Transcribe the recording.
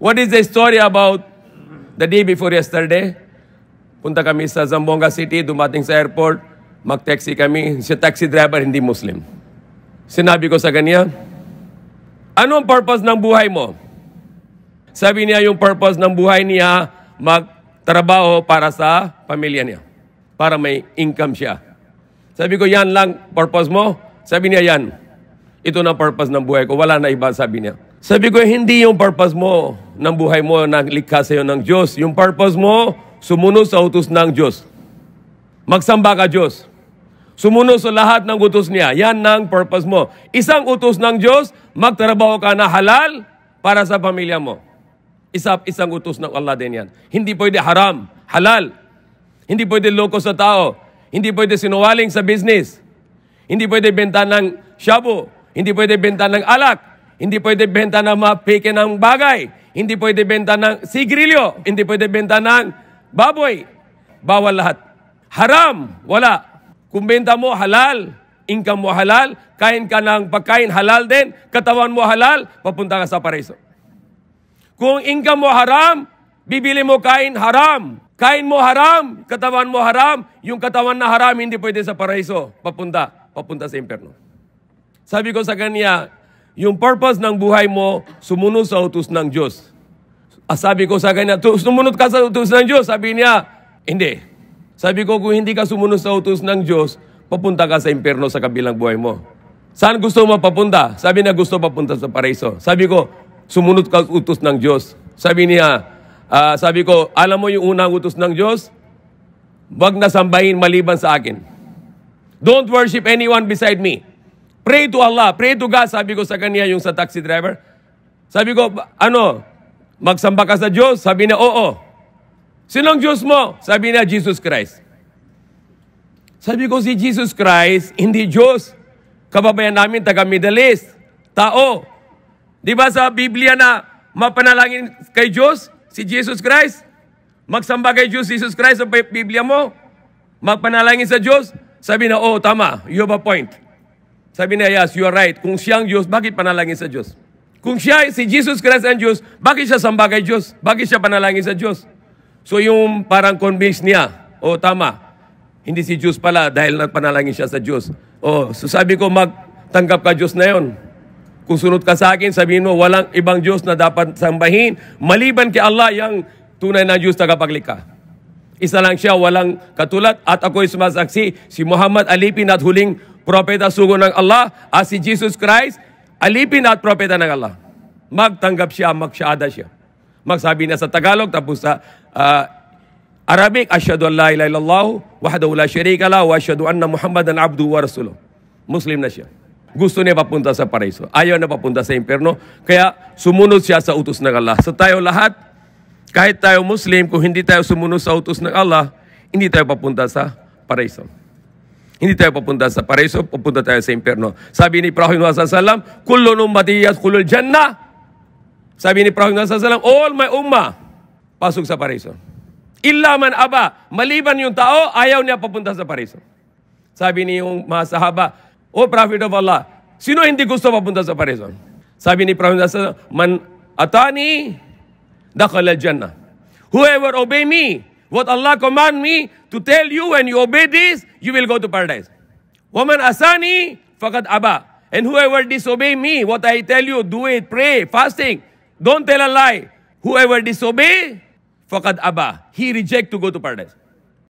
What is the story about the day before yesterday? Punta kami sa Zamboanga City, dumating sa airport, mag-taxi kami. Si taxi driver hindi Muslim. Sinabi ko sa kanya, anong purpose ng buhay mo? Sabi niya, yung purpose ng buhay niya, magtrabaho para sa pamilya niya. Para may income siya. Sabi ko, yan lang purpose mo? Sabi niya, yan. Ito na purpose ng buhay ko. Wala na iba, sabi niya. Sabi ko, hindi yung purpose mo ng buhay mo na likha sa iyo ng Diyos. Yung purpose mo, sumunod sa utos ng Diyos. Magsamba ka Diyos. Sumunod sa lahat ng utos niya. Yan ang purpose mo. Isang utos ng Diyos, magtrabaho ka na halal para sa pamilya mo. Isa, isang utos ng Allah din yan. Hindi pwede haram, halal. Hindi pwede loko sa tao. Hindi pwede sinuwaling sa business. Hindi pwede benta ng shabu. Hindi pwede benta ng alak. Hindi pwede benta ng mga peke ng bagay. Hindi pwede benta ng sigrilyo. Hindi pwede benta ng baboy. Bawal lahat. Haram, wala. Kung benta mo, halal. Income mo, halal. Kain ka ng pagkain, halal din. Katawan mo, halal. Papunta ka sa pareso. Kung income mo, haram. Bibili mo kain, haram. Kain mo, haram. Katawan mo, haram. Yung katawan na haram, hindi pwede sa paraiso. Papunta. Papunta sa impyerno. Sabi ko sa kanya, yung purpose ng buhay mo, sumunod sa utos ng Diyos. Ah, sabi ko sa kanya, sumunod ka sa utos ng Diyos. Sabi niya, hindi. Sabi ko, kung hindi ka sumunod sa utos ng Diyos, papunta ka sa impyerno sa kabilang buhay mo. Saan gusto mo papunta? Sabi niya, gusto papunta sa paraiso. Sabi ko, sumunod ka sa utos ng Diyos. Sabi niya, uh, sabi ko, alam mo yung unang utos ng Diyos? Huwag na sambahin maliban sa akin. Don't worship anyone beside me. Pray to Allah. Pray to God, sabi ko sa kanya yung sa taxi driver. Sabi ko, ano, magsamba ka sa Diyos? Sabi niya, oo. Sinong Diyos mo? Sabi niya, Jesus Christ. Sabi ko, si Jesus Christ, hindi Diyos. Kababayan namin, taga Middle East. Tao. Di ba sa Biblia na mapanalangin kay Diyos, si Jesus Christ? Magsamba kay Diyos, Jesus Christ, sa Biblia mo? Magpanalangin sa Diyos? Sabi na, oo, tama. You have a point. Sabi niya, Ayas, you are right. Kung siyang Diyos, bakit panalangin sa Diyos? Kung siya, si Jesus Christ ang Diyos, bakit siya sambagay Diyos? Bakit siya panalangin sa Diyos? So yung parang convince niya, o oh, tama, hindi si Diyos pala dahil nagpanalangin siya sa Diyos. O, oh, so sabi ko, magtanggap ka Diyos na yon. Kung sunod ka sa akin, sabihin mo, walang ibang Diyos na dapat sambahin, maliban kay Allah, yung tunay na Diyos tagapaglikha. Isa lang siya, walang katulad. At ako'y sumasaksi, si Muhammad alipin at huling propeta sugo ng Allah at si Jesus Christ, alipin at propeta ng Allah. Magtanggap siya, magsyada siya. Magsabi na sa Tagalog, tapos sa uh, Arabic, Ashadu an la ilaha illallah, wahdahu la sharika la, wa ashadu anna Muhammadan abdu wa rasuluh. Muslim na siya. Gusto niya papunta sa paraiso. Ayaw na papunta sa impyerno. Kaya sumunod siya sa utos ng Allah. So tayo lahat, kahit tayo Muslim, kung hindi tayo sumunod sa utos ng Allah, hindi tayo papunta sa paraiso. Hindi tayo papunta sa paraiso, papunta tayo sa impyerno. Sabi ni Prophet Muhammad sallallahu alaihi wasallam, kullu ummati yadkhulul jannah. Sabi ni Prophet Muhammad sallallahu alaihi wasallam, all my ummah pasok sa paraiso. Illa man aba, maliban yung tao, ayaw niya papunta sa paraiso. Sabi ni yung mga sahaba, O oh, Prophet of Allah, sino hindi gusto papunta sa paraiso? Sabi ni Prophet Muhammad wasallam, man atani dakhala al-jannah. Whoever obey me, what Allah command me to tell you and you obey this, you will go to paradise. Woman asani fakat abba. And whoever disobey me, what I tell you, do it, pray, fasting. Don't tell a lie. Whoever disobey, fakat abba. He reject to go to paradise.